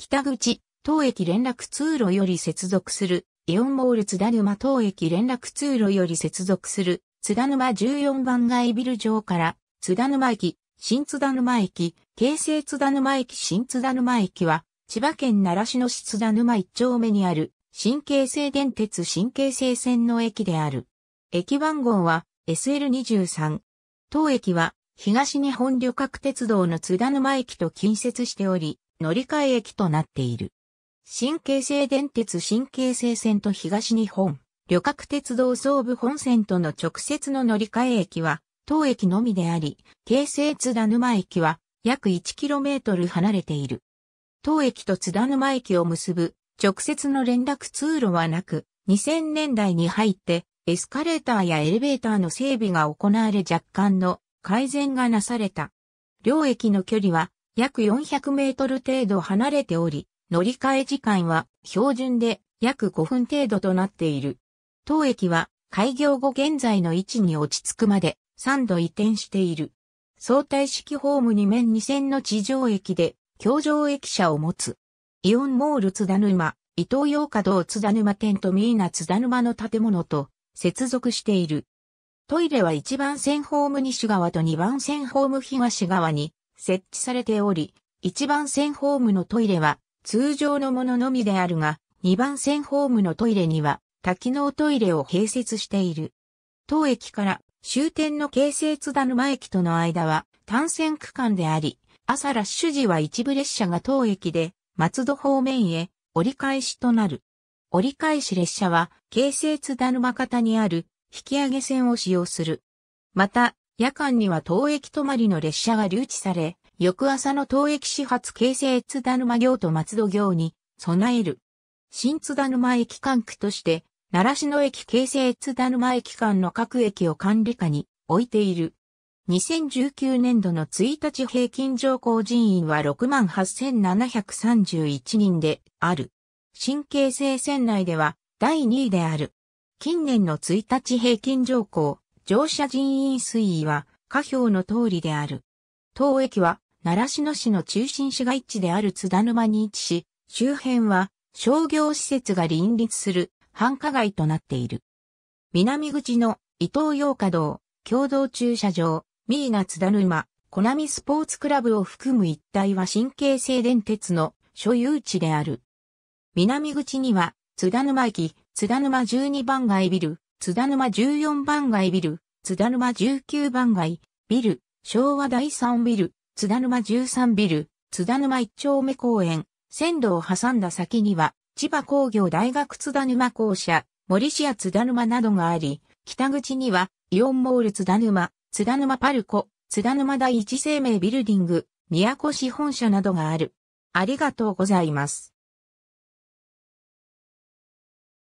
北口、当駅連絡通路より接続する、イオンモール津田沼当駅連絡通路より接続する、津田沼14番街ビル上から、津田沼駅、新津田沼駅、京成津田沼駅新津田沼駅は、千葉県良市の市津田沼一丁目にある、新京成電鉄新京成線の駅である。駅番号は SL23。当駅は、東日本旅客鉄道の津田沼駅と近接しており、乗り換え駅となっている。新京成電鉄新京成線と東日本、旅客鉄道総武本線との直接の乗り換え駅は、当駅のみであり、京成津田沼駅は約 1km 離れている。当駅と津田沼駅を結ぶ直接の連絡通路はなく、2000年代に入ってエスカレーターやエレベーターの整備が行われ若干の改善がなされた。両駅の距離は約400メートル程度離れており、乗り換え時間は標準で約5分程度となっている。当駅は開業後現在の位置に落ち着くまで3度移転している。相対式ホーム2面2線の地上駅で、橋上駅舎を持つ。イオンモール津田沼、伊東洋華堂津田沼店とミーナ津田沼の建物と接続している。トイレは1番線ホーム西側と2番線ホーム東側に設置されており、一番線ホームのトイレは通常のもののみであるが、二番線ホームのトイレには多機能トイレを併設している。当駅から終点の京成津田沼駅との間は単線区間であり、朝ラッシュ時は一部列車が当駅で松戸方面へ折り返しとなる。折り返し列車は京成津田沼方にある引き上げ線を使用する。また、夜間には当駅止まりの列車が留置され、翌朝の当駅始発京成津田沼行と松戸行に備える。新津田沼駅管区として、奈良市の駅京成津田沼駅間の各駅を管理下に置いている。2019年度の1日平均乗降人員は68,731人である。新京成線内では第2位である。近年の1日平均乗降乗車人員推移は下表の通りである。当駅は、奈良市の中心市街地である津田沼に位置し、周辺は商業施設が林立する繁華街となっている。南口の伊東洋華道、共同駐車場、ミーナ津田沼、コナミスポーツクラブを含む一帯は神経性電鉄の所有地である。南口には津田沼駅、津田沼12番街ビル、津田沼14番街ビル、津田沼19番街、ビル、昭和第3ビル、津田沼13ビル、津田沼1丁目公園、線路を挟んだ先には、千葉工業大学津田沼校舎、森市屋津田沼などがあり、北口には、イオンモール津田沼、津田沼パルコ、津田沼第一生命ビルディング、宮古市本社などがある。ありがとうございます。